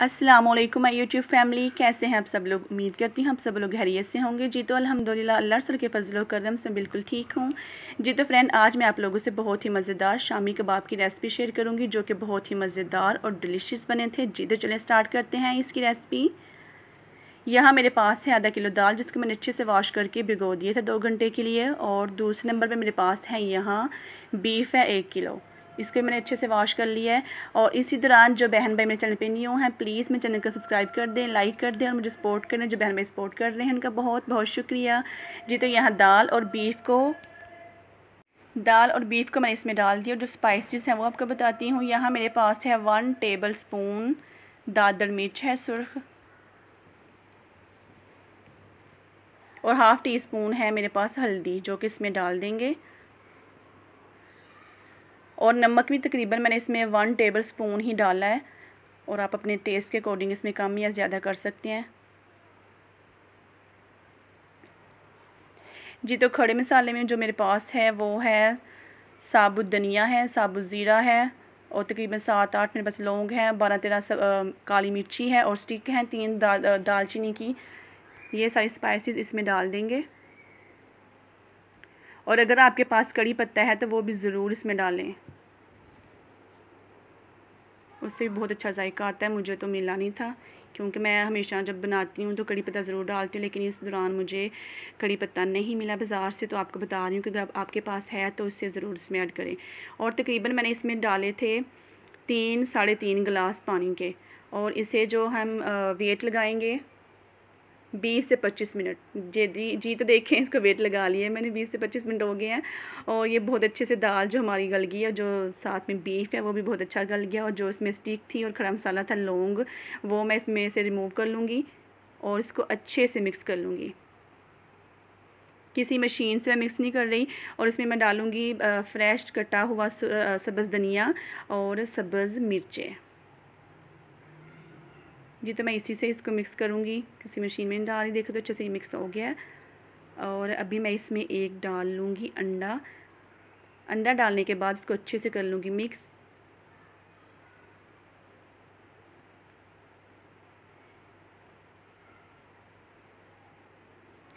Aslam my YouTube family कैसे हैं आप सब लोग उम्मीद करती हूँ आप सब लोग खैरियत से होंगे जी तो अल्हम्दुलिल्लाह अल्लाह सर के फजल करम से बिल्कुल ठीक हूँ जी तो फ्रेंड आज मैं आप लोगों से बहुत ही मज़ेदार शामी कबाब की रेसिपी शेयर करूँगी जो कि बहुत ही मज़ेदार और डिलीशियस बने थे जी तो चलें स्टार्ट करते हैं इसकी रेसिपी यहाँ मेरे पास है आधा किलो दाल जिसको मैंने अच्छे से वॉश करके भिगो दिए थे दो घंटे के लिए और दूसरे नंबर पर मेरे पास है यहाँ बीफ है एक किलो इसको मैंने अच्छे से वॉश कर लिया है और इसी दौरान जो बहन भाई मेरे चैनल पे न्यू हैं प्लीज़ मेरे चैनल को सब्सक्राइब कर दें लाइक कर दें और मुझे सपोर्ट करें जो बहन भाई सपोर्ट कर रहे हैं उनका बहुत बहुत शुक्रिया जी तो यहाँ दाल और बीफ को दाल और बीफ को मैंने इसमें डाल दिया और जो स्पाइसिस हैं वो आपको बताती हूँ यहाँ मेरे पास है वन टेबल स्पून दादर मिर्च है सुरख और हाफ़ टी स्पून है मेरे पास हल्दी जो कि इसमें डाल देंगे और नमक भी तकरीबन मैंने इसमें वन टेबल स्पून ही डाला है और आप अपने टेस्ट के अकॉर्डिंग इसमें कम या ज़्यादा कर सकते हैं जी तो खड़े मसाले में जो मेरे पास है वो है साबुत धनिया है साबुत ज़ीरा है और तकरीबन सात आठ मेरे पास लौंग हैं बारह तेरह काली मिर्ची है और स्टिक हैं तीन दा, दालचीनी की ये सारी स्पाइसेस इसमें डाल देंगे और अगर आपके पास कड़ी पत्ता है तो वो भी ज़रूर इसमें डालें उससे भी बहुत अच्छा जायका आता है मुझे तो मिला नहीं था क्योंकि मैं हमेशा जब बनाती हूँ तो कड़ी पत्ता ज़रूर डालती हूँ लेकिन इस दौरान मुझे कड़ी पत्ता नहीं मिला बाज़ार से तो आपको बता रही हूँ कि अगर आपके पास है तो इसे ज़रूर इसमें ऐड करें और तकरीबन मैंने इसमें डाले थे तीन साढ़े तीन गिलास पानी के और इसे जो हम वेट लगाएंगे बीस से पच्चीस मिनट जे जी जी तो देखें इसको वेट लगा लिया मैंने बीस से पच्चीस मिनट हो गए हैं और ये बहुत अच्छे से दाल जो हमारी गल गई है जो साथ में बीफ है वो भी बहुत अच्छा गल गया और जो इसमें स्टिक थी और खड़ा मसाला था लौंग वो मैं इसमें से रिमूव कर लूँगी और इसको अच्छे से मिक्स कर लूँगी किसी मशीन से मैं मिक्स नहीं कर रही और इसमें मैं डालूँगी फ्रेश कटा हुआ सब्ज़ धनिया और सब्ज़ मिर्चें जी तो मैं इसी से इसको मिक्स करूँगी किसी मशीन में डाल ही देखो तो अच्छे से मिक्स हो गया है और अभी मैं इसमें एक डाल लूँगी अंडा अंडा डालने के बाद इसको अच्छे से कर लूँगी मिक्स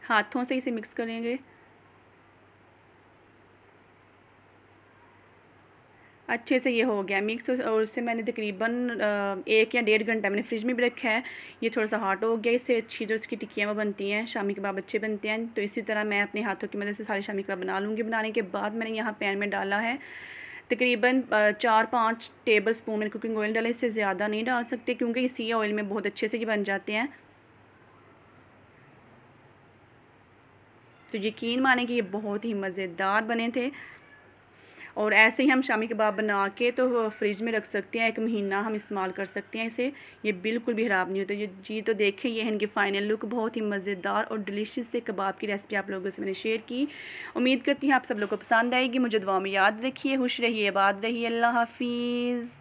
हाथों से इसे मिक्स करेंगे अच्छे से ये हो गया मिक्स और इससे मैंने तकरीबन एक या डेढ़ घंटा मैंने फ्रिज में भी रखा है ये थोड़ा सा हॉट हो गया इससे अच्छी जो इसकी टिक्कियाँ वो बनती हैं शामी कबाब अच्छे बनते हैं तो इसी तरह मैं अपने हाथों की मदद मतलब से सारे शामी कबाब बना लूँगी बनाने के बाद मैंने यहाँ पैन में डाला है तकरीबन चार पाँच टेबल स्पून मैंने कुकिंग ऑयल डाला इससे ज़्यादा नहीं डाल सकते क्योंकि इसी ऑयल में बहुत अच्छे से ये बन जाते हैं तो यकीन माने कि ये बहुत ही मज़ेदार बने थे और ऐसे ही हम शामी कबाब बना के तो फ्रिज में रख सकते हैं एक महीना हम इस्तेमाल कर सकते हैं इसे ये बिल्कुल भी ख़राब नहीं होता ये जी तो देखें ये इनकी फ़ाइनल लुक बहुत ही मज़ेदार और डिलीशियस से कबाब की रेसिपी आप लोगों से मैंने शेयर की उम्मीद करती हूँ आप सब लोग को पसंद आएगी मुझे दुआ में याद रखिए खुश रहिए आबाद रहिए अल्लाह हाफिज़